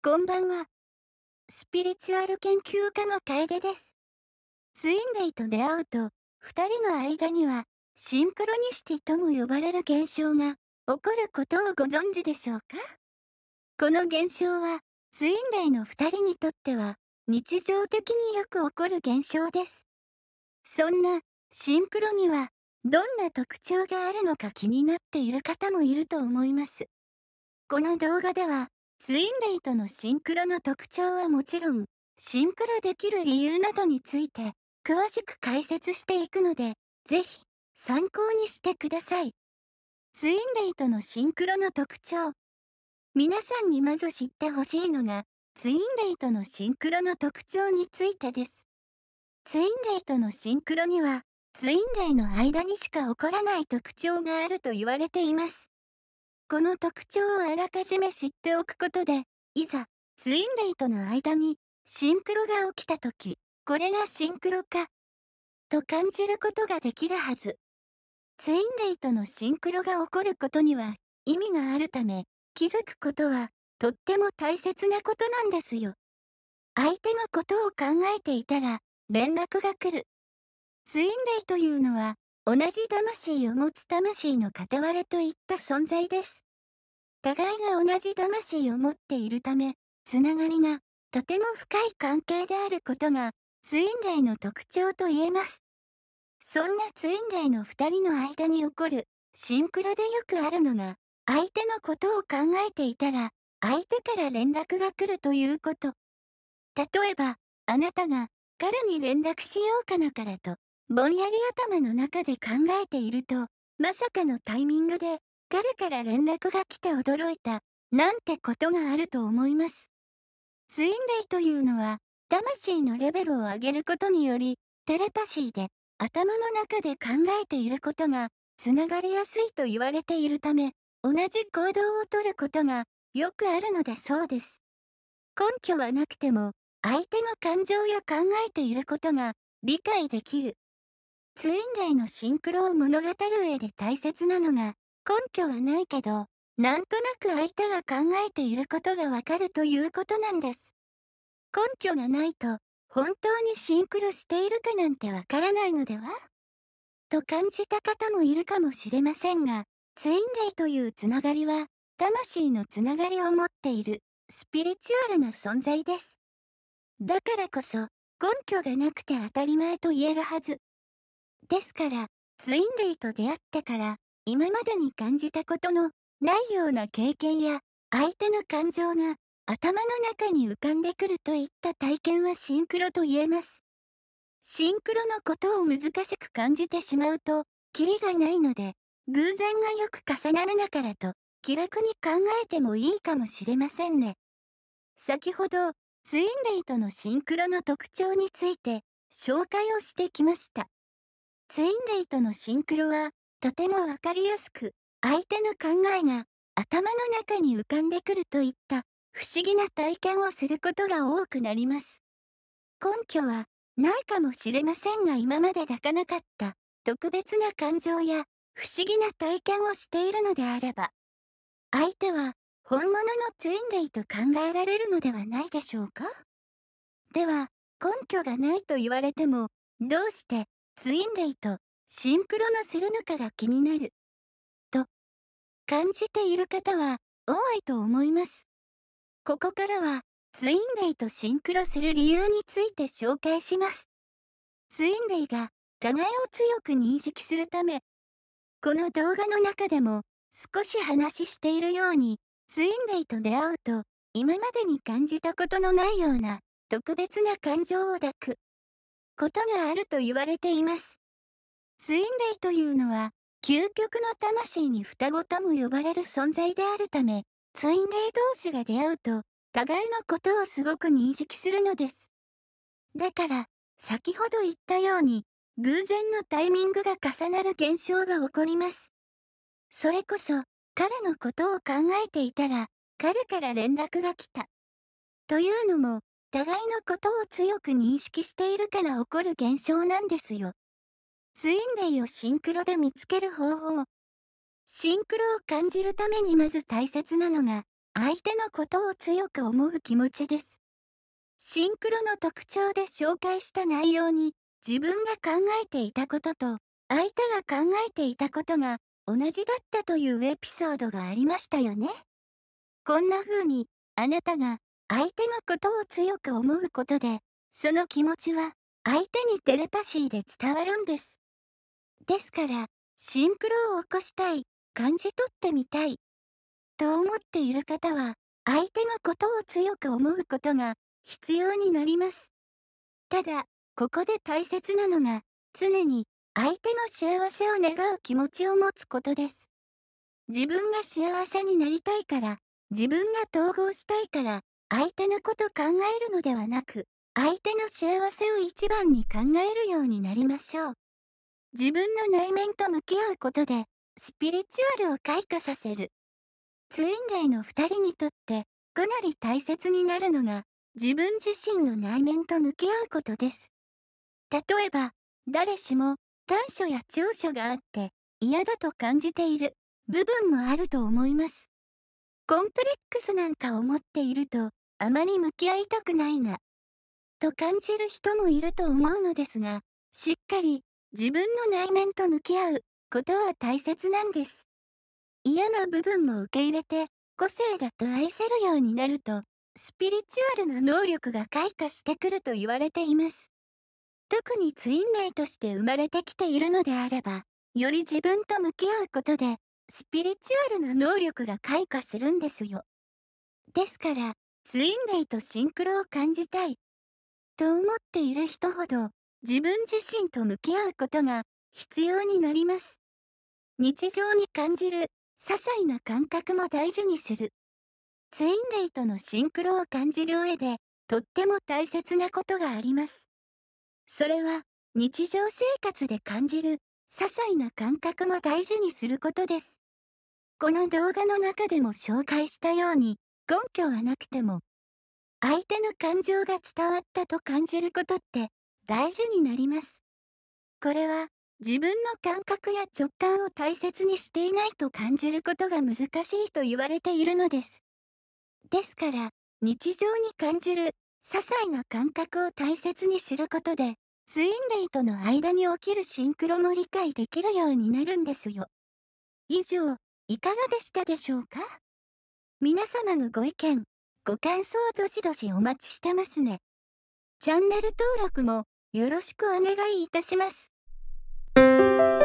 こんばんは。スピリチュアル研究家の楓です。ツインレイと出会うと、二人の間には、シンクロニシティとも呼ばれる現象が起こることをご存知でしょうかこの現象は、ツインレイの二人にとっては、日常的によく起こる現象です。そんな、シンクロには、どんな特徴があるのか気になっている方もいると思います。この動画では、ツインレイとのシンクロの特徴はもちろん、シンクロできる理由などについて、詳しく解説していくので、ぜひ、参考にしてください。ツインレイとのシンクロの特徴。皆さんにまず知ってほしいのが、ツインレイとのシンクロの特徴についてです。ツインレイとのシンクロには、ツインレイの間にしか起こらない特徴があると言われています。この特徴をあらかじめ知っておくことで、いざ、ツインレイとの間に、シンクロが起きた時これがシンクロか、と感じることができるはず。ツインレイとのシンクロが起こることには、意味があるため、気づくことは、とっても大切なことなんですよ。相手のことを考えていたら、連絡が来る。ツインレイというのは、同じ魂を持つ魂の片割れといった存在です。互いが同じ魂を持っているため、つながりがとても深い関係であることがツインレイの特徴と言えます。そんなツインレイの2人の間に起こるシンクロでよくあるのが、相手のことを考えていたら、相手から連絡が来るということ。例えば、あなたが彼に連絡しようかなからとぼんやり頭の中で考えていると、まさかのタイミングで、彼から連絡が来て驚いた、なんてことがあると思います。ツインレイというのは、魂のレベルを上げることにより、テレパシーで頭の中で考えていることが、つながりやすいと言われているため、同じ行動をとることがよくあるのだそうです。根拠はなくても、相手の感情や考えていることが理解できるツインレイのシンクロを物語る上で大切なのが、根拠はないけど、なんとなく相手が考えていることがわかるということなんです。根拠がないと、本当にシンクロしているかなんてわからないのではと感じた方もいるかもしれませんが、ツインレイというつながりは、魂のつながりを持っている、スピリチュアルな存在です。だからこそ、根拠がなくて当たり前と言えるはず。ですから、ツインレイと出会ってから、今までに感じたことのないような経験や、相手の感情が頭の中に浮かんでくるといった体験はシンクロと言えます。シンクロのことを難しく感じてしまうと、キリがないので、偶然がよく重なるだからと、気楽に考えてもいいかもしれませんね。先ほど、ツインレイとのシンクロの特徴について、紹介をしてきました。ツインレイとのシンクロは、とてもわかりやすく、相手の考えが頭の中に浮かんでくるといった不思議な体験をすることが多くなります。根拠はないかもしれませんが今まで抱かなかった特別な感情や不思議な体験をしているのであれば、相手は本物のツインレイと考えられるのではないでしょうかでは、根拠がないと言われても、どうしてツインレイとシンクロのするのかが気になると感じている方は多いと思いますここからはツインレイとシンクロする理由について紹介しますツインレイが互いを強く認識するためこの動画の中でも少し話しているようにツインレイと出会うと今までに感じたことのないような特別な感情を抱くことがあると言われています。ツインレイというのは、究極の魂に双子とも呼ばれる存在であるため、ツインレイ同士が出会うと、互いのことをすごく認識するのです。だから、先ほど言ったように、偶然のタイミングが重なる現象が起こります。それこそ、彼のことを考えていたら、彼から連絡が来た。というのも、互いのことを強く認識しているから起こる現象なんですよ。ツインレイをシンクロで見つける方法。シンクロを感じるためにまず大切なのが、相手のことを強く思う気持ちです。シンクロの特徴で紹介した内容に、自分が考えていたことと、相手が考えていたことが同じだったというエピソードがありましたよね。こんな風に、あなたが相手のことを強く思うことで、その気持ちは相手にテレパシーで伝わるんです。ですから、シンクロを起こしたい、感じ取ってみたい、と思っている方は、相手のことを強く思うことが必要になります。ただ、ここで大切なのが、常に相手の幸せを願う気持ちを持つことです。自分が幸せになりたいから、自分が統合したいから、相手のこと考えるのではなく、相手の幸せを一番に考えるようになりましょう。自分の内面と向き合うことで、スピリチュアルを開花させる。ツインレイの2人にとって、かなり大切になるのが、自分自身の内面と向き合うことです。例えば、誰しも短所や長所があって嫌だと感じている部分もあると思います。コンプレックスなんかを持っているとあまり向き合いたくないな、と感じる人もいると思うのですが、しっかり自分の内面と向き合うことは大切なんです。嫌な部分も受け入れて、個性だと愛せるようになると、スピリチュアルな能力が開花してくると言われています。特にツインレイとして生まれてきているのであれば、より自分と向き合うことで、スピリチュアルな能力が開花するんですよ。ですから、ツインレイとシンクロを感じたいと思っている人ほど自分自身と向き合うことが必要になります日常に感じる些細な感覚も大事にするツインレイとのシンクロを感じる上でとっても大切なことがありますそれは日常生活で感じる些細な感覚も大事にすることですこの動画の中でも紹介したように根拠はなくても相手の感情が伝わったと感じることって大事になりますこれは自分の感覚や直感を大切にしていないと感じることが難しいと言われているのですですから日常に感じる些細な感覚を大切にすることでツインレイとの間に起きるシンクロも理解できるようになるんですよ以上いかがでしたでしょうか皆様のご意見、ご感想どしどしお待ちしてますね。チャンネル登録もよろしくお願いいたします。